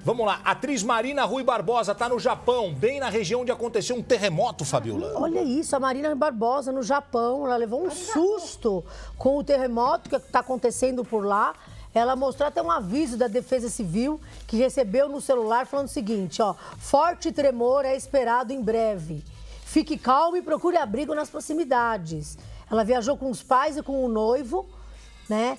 Vamos lá, atriz Marina Rui Barbosa está no Japão, bem na região onde aconteceu um terremoto, Fabiola. Olha isso, a Marina Barbosa no Japão, ela levou um susto com o terremoto que está acontecendo por lá. Ela mostrou até um aviso da Defesa Civil que recebeu no celular falando o seguinte, ó, forte tremor é esperado em breve. Fique calmo e procure abrigo nas proximidades. Ela viajou com os pais e com o noivo, né?